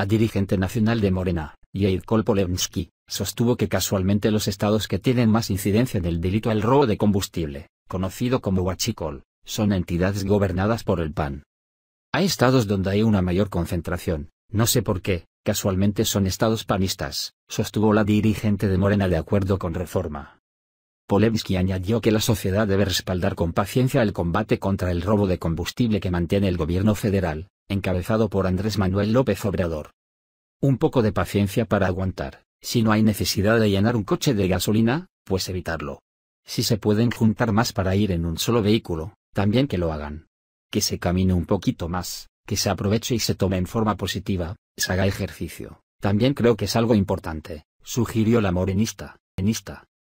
la dirigente nacional de Morena, Yair Polemsky, sostuvo que casualmente los estados que tienen más incidencia en el delito al robo de combustible, conocido como huachicol, son entidades gobernadas por el PAN. Hay estados donde hay una mayor concentración, no sé por qué, casualmente son estados panistas, sostuvo la dirigente de Morena de acuerdo con Reforma. Polemsky añadió que la sociedad debe respaldar con paciencia el combate contra el robo de combustible que mantiene el gobierno federal, encabezado por Andrés Manuel López Obrador. Un poco de paciencia para aguantar, si no hay necesidad de llenar un coche de gasolina, pues evitarlo. Si se pueden juntar más para ir en un solo vehículo, también que lo hagan. Que se camine un poquito más, que se aproveche y se tome en forma positiva, se haga ejercicio. También creo que es algo importante, sugirió la morenista, enista.